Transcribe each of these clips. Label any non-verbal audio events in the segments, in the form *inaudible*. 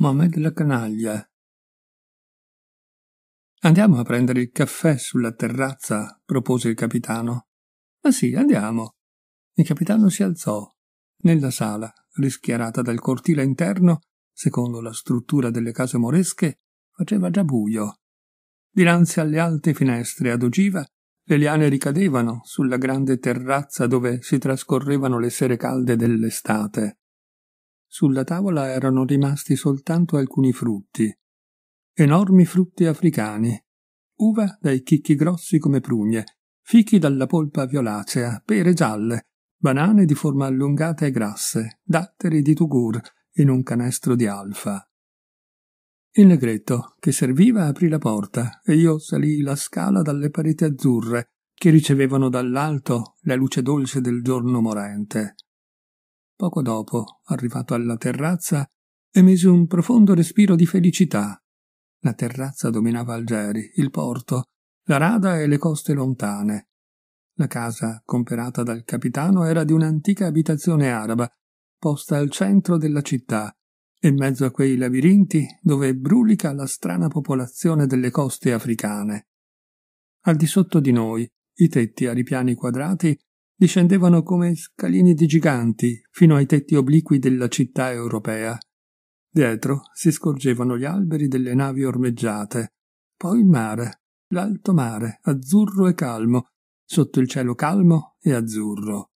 Mohamed la canaglia. Andiamo a prendere il caffè sulla terrazza, propose il capitano. Ma sì, andiamo. Il capitano si alzò. Nella sala, rischiarata dal cortile interno, secondo la struttura delle case moresche, faceva già buio. Dinanzi alle alte finestre ad ogiva le liane ricadevano sulla grande terrazza dove si trascorrevano le sere calde dell'estate. Sulla tavola erano rimasti soltanto alcuni frutti. Enormi frutti africani, uva dai chicchi grossi come prugne, fichi dalla polpa violacea, pere gialle, banane di forma allungata e grasse, datteri di tugur in un canestro di alfa. Il negretto, che serviva, aprì la porta e io salii la scala dalle pareti azzurre che ricevevano dall'alto la luce dolce del giorno morente. Poco dopo, arrivato alla terrazza, emise un profondo respiro di felicità. La terrazza dominava Algeri, il porto, la rada e le coste lontane. La casa, comperata dal capitano, era di un'antica abitazione araba, posta al centro della città, in mezzo a quei labirinti dove brulica la strana popolazione delle coste africane. Al di sotto di noi, i tetti a ripiani quadrati discendevano come scalini di giganti fino ai tetti obliqui della città europea. Dietro si scorgevano gli alberi delle navi ormeggiate, poi il mare, l'alto mare, azzurro e calmo, sotto il cielo calmo e azzurro.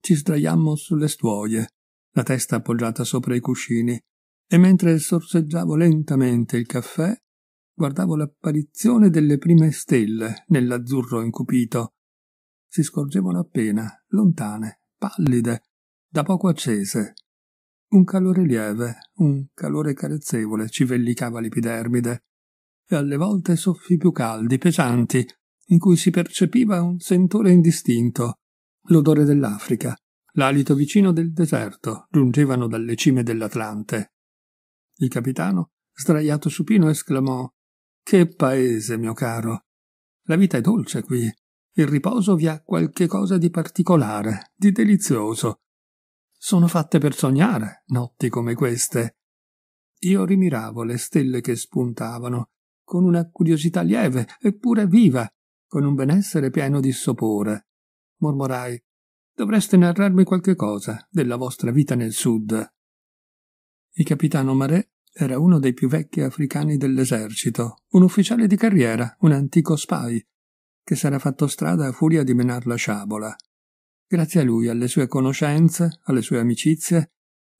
Ci sdraiammo sulle stuoie, la testa appoggiata sopra i cuscini, e mentre sorseggiavo lentamente il caffè, guardavo l'apparizione delle prime stelle nell'azzurro incupito si scorgevano appena, lontane, pallide, da poco accese. Un calore lieve, un calore carezzevole ci vellicava l'epidermide, e alle volte soffi più caldi, pesanti, in cui si percepiva un sentore indistinto, l'odore dell'Africa, l'alito vicino del deserto, giungevano dalle cime dell'Atlante. Il capitano, sdraiato supino, esclamò Che paese, mio caro! La vita è dolce qui, il riposo vi ha qualche cosa di particolare, di delizioso. Sono fatte per sognare, notti come queste. Io rimiravo le stelle che spuntavano, con una curiosità lieve, eppure viva, con un benessere pieno di sopore. Mormorai, dovreste narrarmi qualche cosa della vostra vita nel sud. Il capitano Marè era uno dei più vecchi africani dell'esercito, un ufficiale di carriera, un antico spy, che s'era fatto strada a furia di menar la sciabola. Grazie a lui, alle sue conoscenze, alle sue amicizie,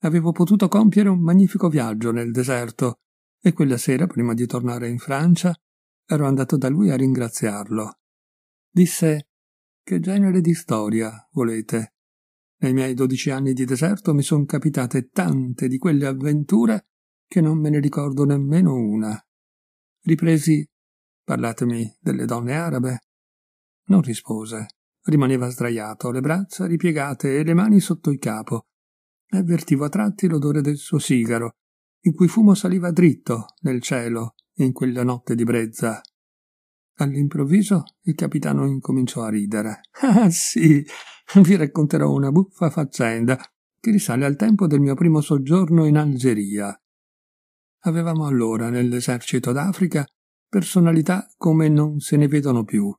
avevo potuto compiere un magnifico viaggio nel deserto e quella sera, prima di tornare in Francia, ero andato da lui a ringraziarlo. Disse Che genere di storia volete? Nei miei dodici anni di deserto mi sono capitate tante di quelle avventure che non me ne ricordo nemmeno una. Ripresi Parlatemi delle donne arabe, non rispose. Rimaneva sdraiato, le braccia ripiegate e le mani sotto il capo. Avvertivo a tratti l'odore del suo sigaro, il cui fumo saliva dritto nel cielo in quella notte di brezza. All'improvviso il capitano incominciò a ridere. *laughs* Ah sì, vi racconterò una buffa faccenda che risale al tempo del mio primo soggiorno in Algeria. Avevamo allora nell'esercito d'Africa personalità come non se ne vedono più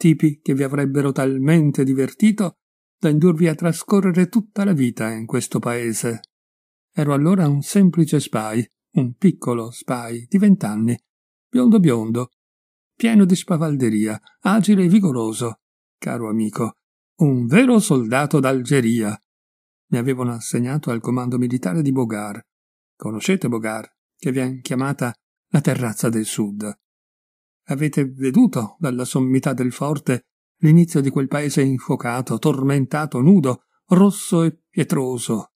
tipi che vi avrebbero talmente divertito da indurvi a trascorrere tutta la vita in questo paese. Ero allora un semplice spy, un piccolo spy di vent'anni, biondo biondo, pieno di spavalderia, agile e vigoroso, caro amico, un vero soldato d'Algeria. Mi avevano assegnato al comando militare di Bogar. Conoscete Bogar, che viene chiamata la terrazza del sud. Avete veduto dalla sommità del forte l'inizio di quel paese infuocato, tormentato, nudo, rosso e pietroso.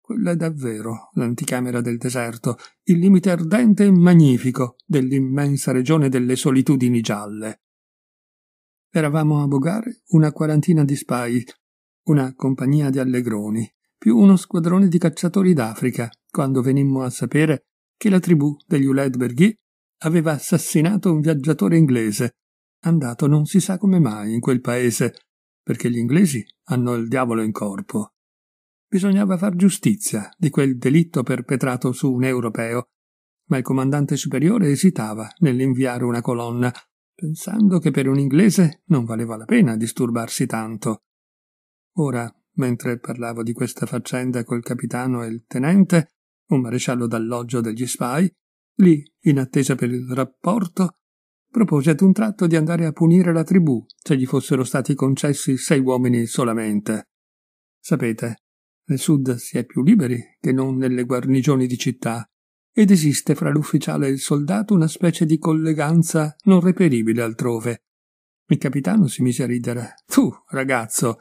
Quella è davvero l'anticamera del deserto, il limite ardente e magnifico dell'immensa regione delle solitudini gialle. Eravamo a Bogare una quarantina di spai, una compagnia di allegroni, più uno squadrone di cacciatori d'Africa, quando venimmo a sapere che la tribù degli Uledberghi aveva assassinato un viaggiatore inglese, andato non si sa come mai in quel paese, perché gli inglesi hanno il diavolo in corpo. Bisognava far giustizia di quel delitto perpetrato su un europeo, ma il comandante superiore esitava nell'inviare una colonna, pensando che per un inglese non valeva la pena disturbarsi tanto. Ora, mentre parlavo di questa faccenda col capitano e il tenente, un maresciallo d'alloggio degli spai, Lì, in attesa per il rapporto, propose ad un tratto di andare a punire la tribù se gli fossero stati concessi sei uomini solamente. Sapete, nel sud si è più liberi che non nelle guarnigioni di città, ed esiste fra l'ufficiale e il soldato una specie di colleganza non reperibile altrove. Il capitano si mise a ridere. Tu, ragazzo.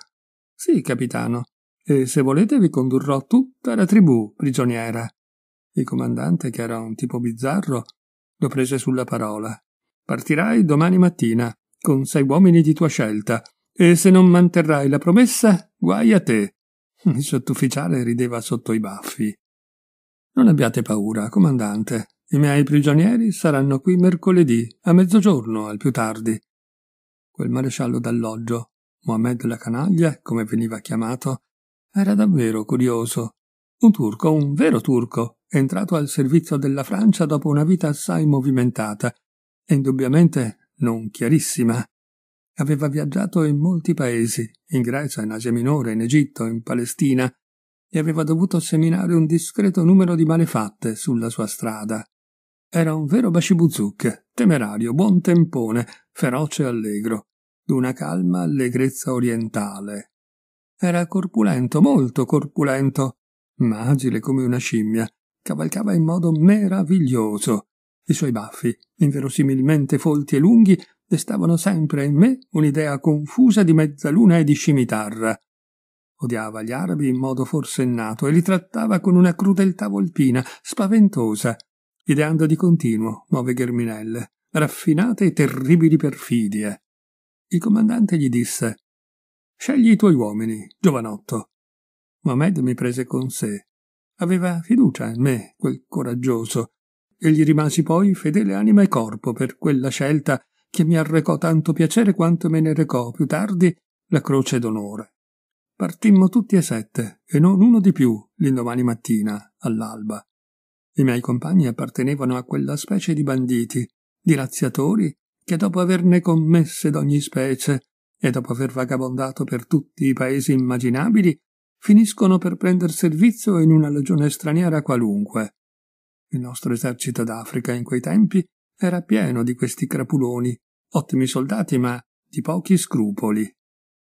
Sì, capitano. E se volete vi condurrò tutta la tribù prigioniera. Il comandante, che era un tipo bizzarro, lo prese sulla parola. Partirai domani mattina, con sei uomini di tua scelta, e se non manterrai la promessa, guai a te. Il sottufficiale rideva sotto i baffi. Non abbiate paura, comandante. I miei prigionieri saranno qui mercoledì, a mezzogiorno al più tardi. Quel maresciallo d'alloggio, Mohamed la canaglia, come veniva chiamato, era davvero curioso un turco, un vero turco, entrato al servizio della Francia dopo una vita assai movimentata e indubbiamente non chiarissima. Aveva viaggiato in molti paesi, in Grecia, in Asia Minore, in Egitto, in Palestina, e aveva dovuto seminare un discreto numero di malefatte sulla sua strada. Era un vero bascibuzuc, temerario, buon tempone, feroce e allegro, d'una calma allegrezza orientale. Era corpulento, molto corpulento, ma agile come una scimmia, cavalcava in modo meraviglioso. I suoi baffi, inverosimilmente folti e lunghi, destavano sempre in me un'idea confusa di mezzaluna e di scimitarra. Odiava gli arabi in modo forsennato e li trattava con una crudeltà volpina, spaventosa, ideando di continuo nuove gherminelle, raffinate e terribili perfidie. Il comandante gli disse Scegli i tuoi uomini, giovanotto, Mohamed mi prese con sé. Aveva fiducia in me, quel coraggioso, e gli rimasi poi fedele anima e corpo per quella scelta che mi arrecò tanto piacere quanto me ne recò più tardi la croce d'onore. Partimmo tutti e sette, e non uno di più, l'indomani mattina, all'alba. I miei compagni appartenevano a quella specie di banditi, di razziatori, che dopo averne commesse d'ogni specie e dopo aver vagabondato per tutti i paesi immaginabili, finiscono per prender servizio in una legione straniera qualunque. Il nostro esercito d'Africa in quei tempi era pieno di questi crapuloni, ottimi soldati ma di pochi scrupoli.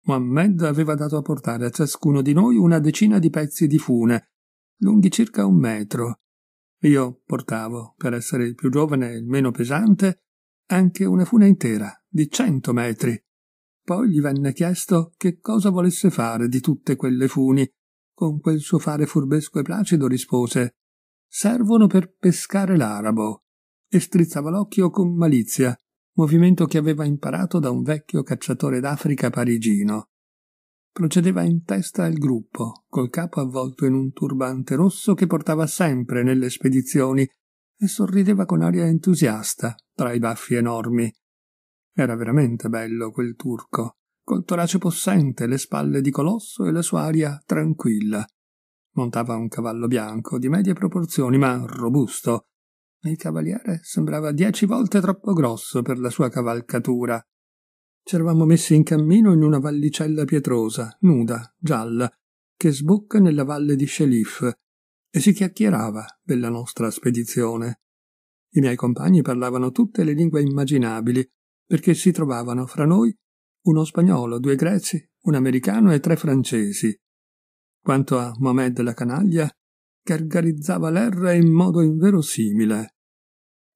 Mohammed aveva dato a portare a ciascuno di noi una decina di pezzi di fune, lunghi circa un metro. Io portavo, per essere il più giovane e il meno pesante, anche una fune intera, di cento metri, poi gli venne chiesto che cosa volesse fare di tutte quelle funi. Con quel suo fare furbesco e placido rispose Servono per pescare l'arabo. E strizzava l'occhio con malizia, movimento che aveva imparato da un vecchio cacciatore d'Africa parigino. Procedeva in testa al gruppo, col capo avvolto in un turbante rosso che portava sempre nelle spedizioni, e sorrideva con aria entusiasta, tra i baffi enormi, era veramente bello quel turco, col torace possente, le spalle di colosso e la sua aria tranquilla. Montava un cavallo bianco, di medie proporzioni, ma robusto. Il cavaliere sembrava dieci volte troppo grosso per la sua cavalcatura. C'eravamo messi in cammino in una vallicella pietrosa, nuda, gialla, che sbocca nella valle di Shelif, e si chiacchierava della nostra spedizione. I miei compagni parlavano tutte le lingue immaginabili, perché si trovavano fra noi uno spagnolo, due greci, un americano e tre francesi. Quanto a Mohamed la canaglia, gargarizzava l'erra in modo inverosimile.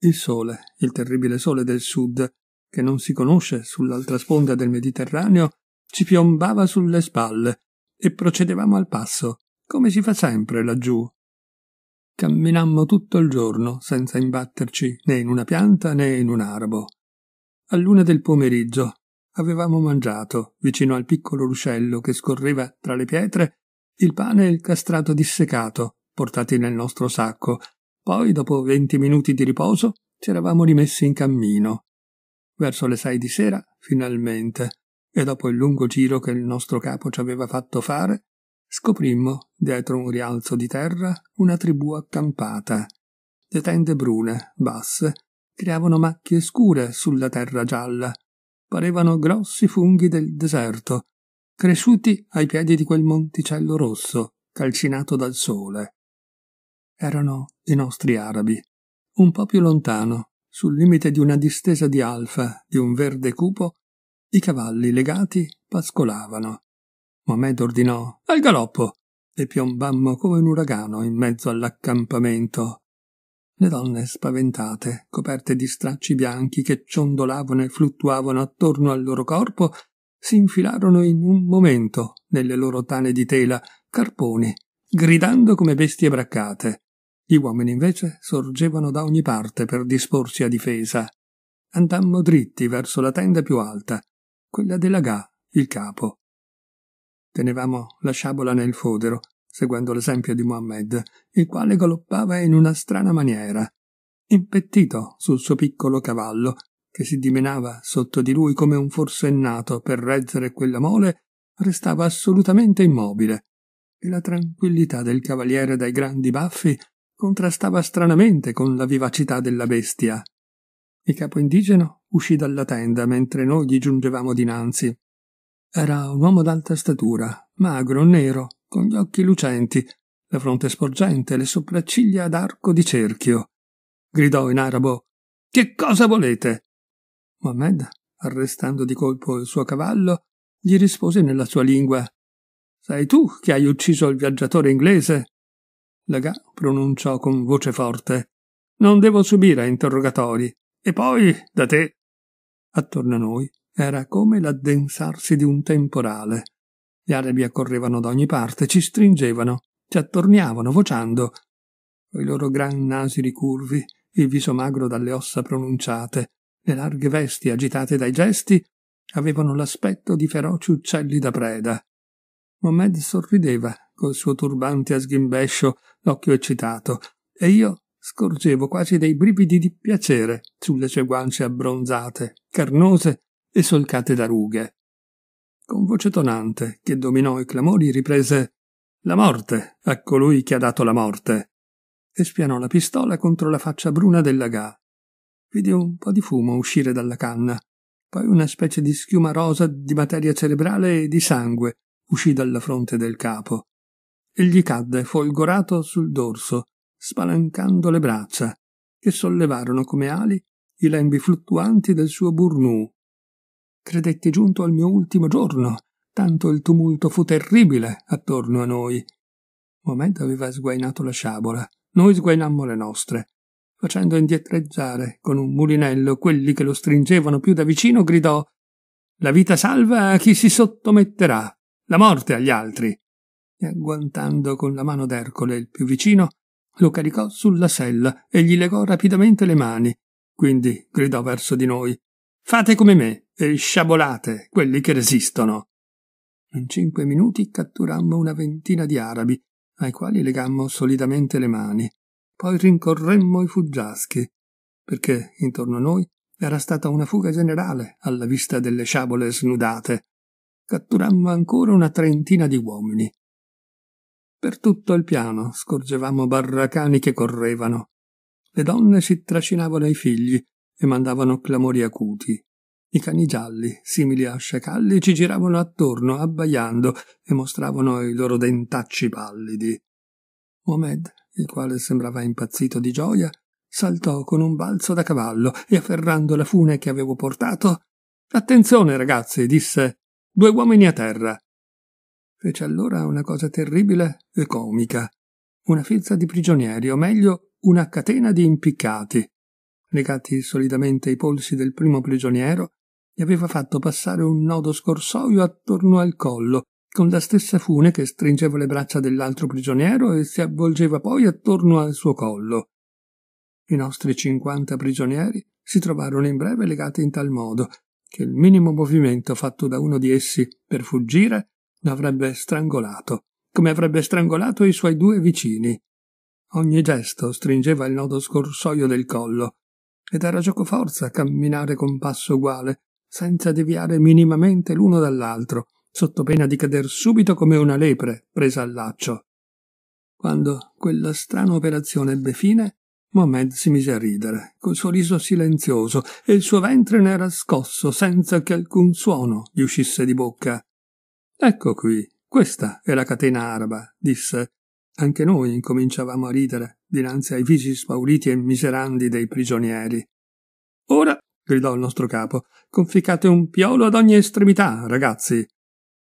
Il sole, il terribile sole del sud, che non si conosce sull'altra sponda del Mediterraneo, ci piombava sulle spalle e procedevamo al passo, come si fa sempre laggiù. Camminammo tutto il giorno senza imbatterci né in una pianta né in un arabo. All'una del pomeriggio avevamo mangiato, vicino al piccolo ruscello che scorreva tra le pietre, il pane e il castrato dissecato, portati nel nostro sacco. Poi, dopo venti minuti di riposo, ci eravamo rimessi in cammino. Verso le sei di sera, finalmente, e dopo il lungo giro che il nostro capo ci aveva fatto fare, scoprimmo, dietro un rialzo di terra, una tribù accampata. Le tende brune, basse, creavano macchie scure sulla terra gialla. Parevano grossi funghi del deserto, cresciuti ai piedi di quel monticello rosso, calcinato dal sole. Erano i nostri arabi. Un po' più lontano, sul limite di una distesa di alfa di un verde cupo, i cavalli legati pascolavano. Mohamed ordinò al galoppo e piombammo come un uragano in mezzo all'accampamento le donne spaventate, coperte di stracci bianchi che ciondolavano e fluttuavano attorno al loro corpo, si infilarono in un momento nelle loro tane di tela, carponi, gridando come bestie braccate. Gli uomini invece sorgevano da ogni parte per disporsi a difesa. Andammo dritti verso la tenda più alta, quella della Gà, il capo. Tenevamo la sciabola nel fodero seguendo l'esempio di Mohammed, il quale galoppava in una strana maniera, impettito sul suo piccolo cavallo, che si dimenava sotto di lui come un forsennato per reggere quella mole, restava assolutamente immobile, e la tranquillità del cavaliere dai grandi baffi contrastava stranamente con la vivacità della bestia. Il capo indigeno uscì dalla tenda mentre noi gli giungevamo dinanzi. Era un uomo d'alta statura, magro, nero, con gli occhi lucenti, la fronte sporgente, le sopracciglia ad arco di cerchio. Gridò in arabo Che cosa volete? Mohammed, arrestando di colpo il suo cavallo, gli rispose nella sua lingua Sei tu che hai ucciso il viaggiatore inglese? Lagà pronunciò con voce forte Non devo subire interrogatori. E poi, da te. Attorno a noi era come l'addensarsi di un temporale. Gli arabi accorrevano da ogni parte, ci stringevano, ci attorniavano, vociando, coi loro gran nasi ricurvi, il viso magro dalle ossa pronunciate, le larghe vesti agitate dai gesti, avevano l'aspetto di feroci uccelli da preda. Mohammed sorrideva col suo turbante a sghimbescio, l'occhio eccitato, e io scorgevo quasi dei brividi di piacere sulle sue guance abbronzate, carnose e solcate da rughe con voce tonante che dominò i clamori, riprese La morte a colui che ha dato la morte e spianò la pistola contro la faccia bruna del lagà. Vide un po' di fumo uscire dalla canna, poi una specie di schiuma rosa di materia cerebrale e di sangue uscì dalla fronte del capo. Egli cadde folgorato sul dorso, spalancando le braccia, che sollevarono come ali i lembi fluttuanti del suo burnù Credetti giunto al mio ultimo giorno, tanto il tumulto fu terribile attorno a noi. Mohammed aveva sguainato la sciabola, noi sguainammo le nostre. Facendo indietreggiare con un mulinello quelli che lo stringevano più da vicino, gridò La vita salva a chi si sottometterà, la morte agli altri. E agguantando con la mano d'Ercole il più vicino, lo caricò sulla sella e gli legò rapidamente le mani. Quindi gridò verso di noi Fate come me e sciabolate quelli che resistono. In cinque minuti catturammo una ventina di arabi, ai quali legammo solidamente le mani. Poi rincorremmo i fuggiaschi, perché intorno a noi era stata una fuga generale alla vista delle sciabole snudate. Catturammo ancora una trentina di uomini. Per tutto il piano scorgevamo barracani che correvano. Le donne si trascinavano i figli mandavano clamori acuti. I cani gialli, simili a sciacalli, ci giravano attorno, abbaiando, e mostravano i loro dentacci pallidi. Mohamed, il quale sembrava impazzito di gioia, saltò con un balzo da cavallo e, afferrando la fune che avevo portato, Attenzione, ragazzi, disse, due uomini a terra. Fece allora una cosa terribile e comica. Una filza di prigionieri, o meglio, una catena di impiccati legati solidamente i polsi del primo prigioniero, gli aveva fatto passare un nodo scorsoio attorno al collo, con la stessa fune che stringeva le braccia dell'altro prigioniero e si avvolgeva poi attorno al suo collo. I nostri cinquanta prigionieri si trovarono in breve legati in tal modo che il minimo movimento fatto da uno di essi per fuggire lo avrebbe strangolato, come avrebbe strangolato i suoi due vicini. Ogni gesto stringeva il nodo scorsoio del collo, ed era gioco forza camminare con passo uguale, senza deviare minimamente l'uno dall'altro, sotto pena di cader subito come una lepre presa al laccio. Quando quella strana operazione ebbe fine, Mohamed si mise a ridere, col suo riso silenzioso, e il suo ventre ne era scosso senza che alcun suono gli uscisse di bocca. Ecco qui, questa è la catena araba, disse, anche noi incominciavamo a ridere dinanzi ai visi spauriti e miserandi dei prigionieri. Ora, gridò il nostro capo, conficcate un piolo ad ogni estremità, ragazzi.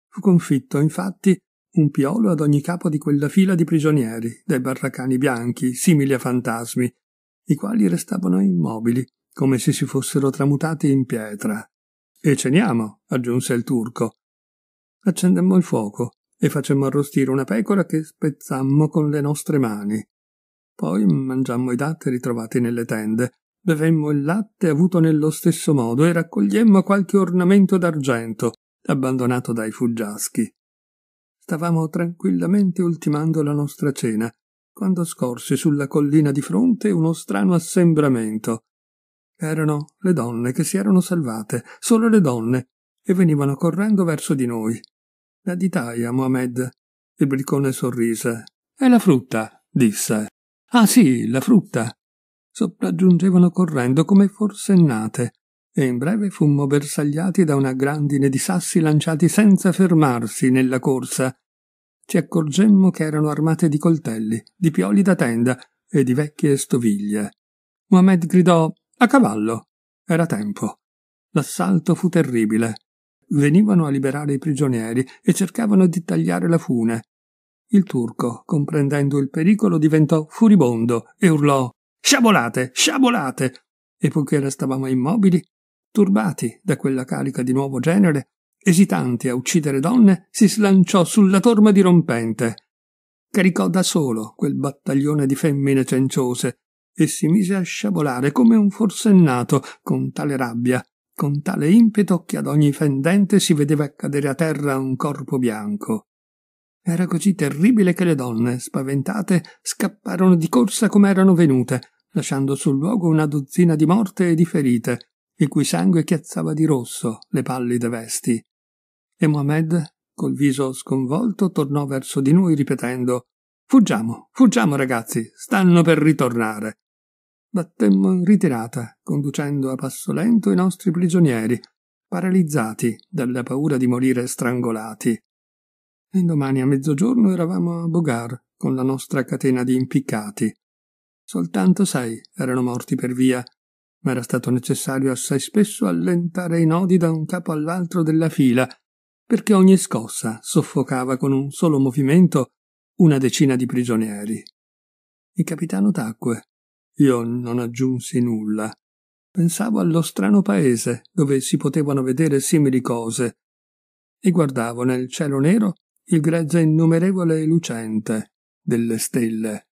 Fu confitto, infatti, un piolo ad ogni capo di quella fila di prigionieri, dai barracani bianchi, simili a fantasmi, i quali restavano immobili, come se si fossero tramutati in pietra. E ceniamo, aggiunse il turco. Accendemmo il fuoco e facemmo arrostire una pecora che spezzammo con le nostre mani. Poi mangiammo i datteri trovati nelle tende, bevemmo il latte avuto nello stesso modo e raccogliemmo qualche ornamento d'argento, abbandonato dai fuggiaschi. Stavamo tranquillamente ultimando la nostra cena, quando scorsi sulla collina di fronte uno strano assembramento. Erano le donne che si erano salvate, solo le donne, e venivano correndo verso di noi. La ditaia Mohamed il briccone sorrise. È la frutta, disse. Ah sì, la frutta. Sopraggiungevano correndo come forsennate, e in breve fummo bersagliati da una grandine di sassi lanciati senza fermarsi nella corsa. Ci accorgemmo che erano armate di coltelli, di pioli da tenda e di vecchie stoviglie. Mohamed gridò a cavallo. Era tempo. L'assalto fu terribile venivano a liberare i prigionieri e cercavano di tagliare la fune. Il turco, comprendendo il pericolo, diventò furibondo e urlò Sciabolate, sciabolate! E poiché restavamo immobili, turbati da quella carica di nuovo genere, esitanti a uccidere donne, si slanciò sulla torma dirompente. Caricò da solo quel battaglione di femmine cenciose e si mise a sciabolare come un forsennato con tale rabbia con tale impeto che ad ogni fendente si vedeva cadere a terra un corpo bianco. Era così terribile che le donne, spaventate, scapparono di corsa come erano venute, lasciando sul luogo una dozzina di morte e di ferite, il cui sangue chiazzava di rosso le pallide vesti. E Mohamed, col viso sconvolto, tornò verso di noi ripetendo Fuggiamo, fuggiamo ragazzi, stanno per ritornare battemmo in ritirata, conducendo a passo lento i nostri prigionieri, paralizzati dalla paura di morire strangolati. E domani a mezzogiorno eravamo a Bogar con la nostra catena di impiccati. Soltanto sei erano morti per via, ma era stato necessario assai spesso allentare i nodi da un capo all'altro della fila, perché ogni scossa soffocava con un solo movimento una decina di prigionieri. Il capitano tacque io non aggiunsi nulla. Pensavo allo strano paese dove si potevano vedere simili cose e guardavo nel cielo nero il grezzo innumerevole e lucente delle stelle.